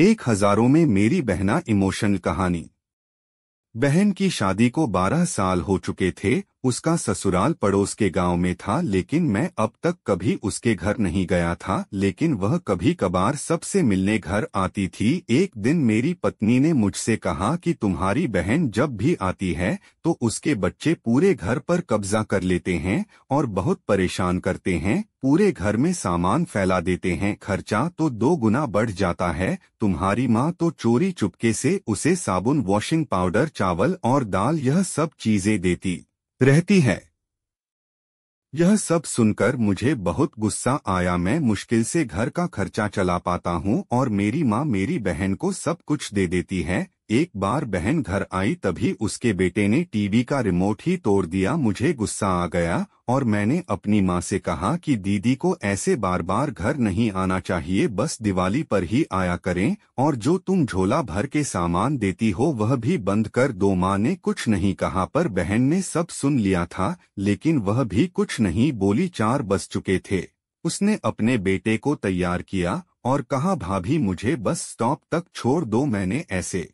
एक हजारों में मेरी बहना इमोशनल कहानी बहन की शादी को 12 साल हो चुके थे उसका ससुराल पड़ोस के गांव में था लेकिन मैं अब तक कभी उसके घर नहीं गया था लेकिन वह कभी कभार सबसे मिलने घर आती थी एक दिन मेरी पत्नी ने मुझसे कहा कि तुम्हारी बहन जब भी आती है तो उसके बच्चे पूरे घर पर कब्जा कर लेते हैं और बहुत परेशान करते हैं पूरे घर में सामान फैला देते हैं खर्चा तो दो गुना बढ़ जाता है तुम्हारी माँ तो चोरी चुपके से उसे साबुन वॉशिंग पाउडर चावल और दाल यह सब चीजें देती रहती है यह सब सुनकर मुझे बहुत गुस्सा आया मैं मुश्किल से घर का खर्चा चला पाता हूँ और मेरी माँ मेरी बहन को सब कुछ दे देती है एक बार बहन घर आई तभी उसके बेटे ने टीवी का रिमोट ही तोड़ दिया मुझे गुस्सा आ गया और मैंने अपनी माँ से कहा कि दीदी को ऐसे बार बार घर नहीं आना चाहिए बस दिवाली पर ही आया करें और जो तुम झोला भर के सामान देती हो वह भी बंद कर दो माँ ने कुछ नहीं कहा पर बहन ने सब सुन लिया था लेकिन वह भी कुछ नहीं बोली चार बज चुके थे उसने अपने बेटे को तैयार किया और कहा भाभी मुझे बस स्टॉप तक छोड़ दो मैंने ऐसे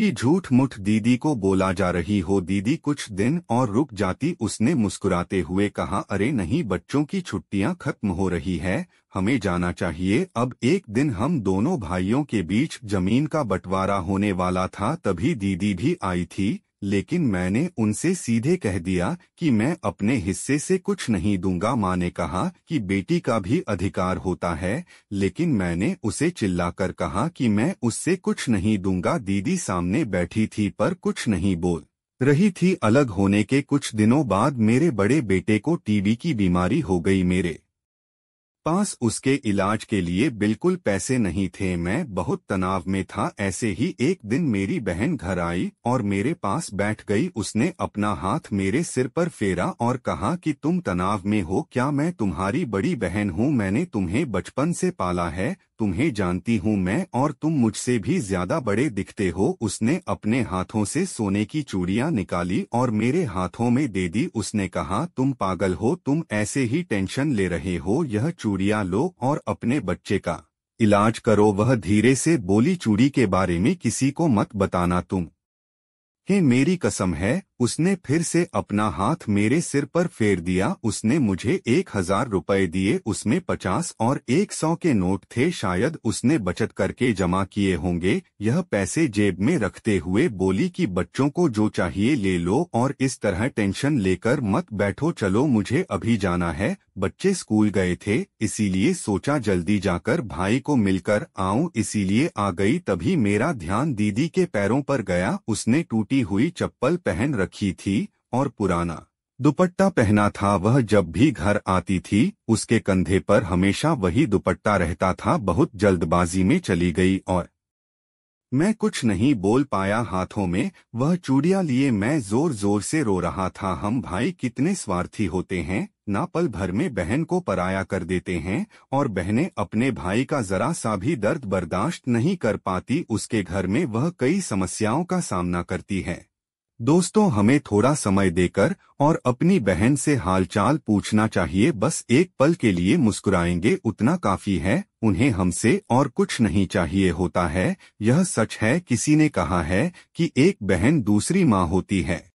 कि झूठ मुठ दीदी को बोला जा रही हो दीदी कुछ दिन और रुक जाती उसने मुस्कुराते हुए कहा अरे नहीं बच्चों की छुट्टियां खत्म हो रही है हमें जाना चाहिए अब एक दिन हम दोनों भाइयों के बीच जमीन का बंटवारा होने वाला था तभी दीदी भी आई थी लेकिन मैंने उनसे सीधे कह दिया कि मैं अपने हिस्से से कुछ नहीं दूंगा माँ ने कहा कि बेटी का भी अधिकार होता है लेकिन मैंने उसे चिल्लाकर कहा कि मैं उससे कुछ नहीं दूंगा दीदी सामने बैठी थी पर कुछ नहीं बोल रही थी अलग होने के कुछ दिनों बाद मेरे बड़े बेटे को टीबी की बीमारी हो गई मेरे पास उसके इलाज के लिए बिल्कुल पैसे नहीं थे मैं बहुत तनाव में था ऐसे ही एक दिन मेरी बहन घर आई और मेरे पास बैठ गई उसने अपना हाथ मेरे सिर पर फेरा और कहा कि तुम तनाव में हो क्या मैं तुम्हारी बड़ी बहन हूँ मैंने तुम्हें बचपन से पाला है तुम्हें जानती हूँ मैं और तुम मुझसे भी ज्यादा बड़े दिखते हो उसने अपने हाथों से सोने की चूड़ियाँ निकाली और मेरे हाथों में दे दी उसने कहा तुम पागल हो तुम ऐसे ही टेंशन ले रहे हो यह चूड़ियाँ लो और अपने बच्चे का इलाज करो वह धीरे से बोली चूड़ी के बारे में किसी को मत बताना तुम हे मेरी कसम है उसने फिर से अपना हाथ मेरे सिर पर फेर दिया उसने मुझे एक हजार रूपए दिए उसमें पचास और एक सौ के नोट थे शायद उसने बचत करके जमा किए होंगे यह पैसे जेब में रखते हुए बोली कि बच्चों को जो चाहिए ले लो और इस तरह टेंशन लेकर मत बैठो चलो मुझे अभी जाना है बच्चे स्कूल गए थे इसीलिए सोचा जल्दी जाकर भाई को मिलकर आऊं इसीलिए आ गई तभी मेरा ध्यान दीदी के पैरों पर गया उसने टूटी हुई चप्पल पहन रखी रखी थी और पुराना दुपट्टा पहना था वह जब भी घर आती थी उसके कंधे पर हमेशा वही दुपट्टा रहता था बहुत जल्दबाजी में चली गई और मैं कुछ नहीं बोल पाया हाथों में वह चूड़िया लिए मैं जोर जोर से रो रहा था हम भाई कितने स्वार्थी होते हैं ना पल भर में बहन को पराया कर देते हैं और बहनें अपने भाई का जरा सा भी दर्द बर्दाश्त नहीं कर पाती उसके घर में वह कई समस्याओं का सामना करती है दोस्तों हमें थोड़ा समय देकर और अपनी बहन से हालचाल पूछना चाहिए बस एक पल के लिए मुस्कुराएंगे उतना काफी है उन्हें हमसे और कुछ नहीं चाहिए होता है यह सच है किसी ने कहा है कि एक बहन दूसरी माँ होती है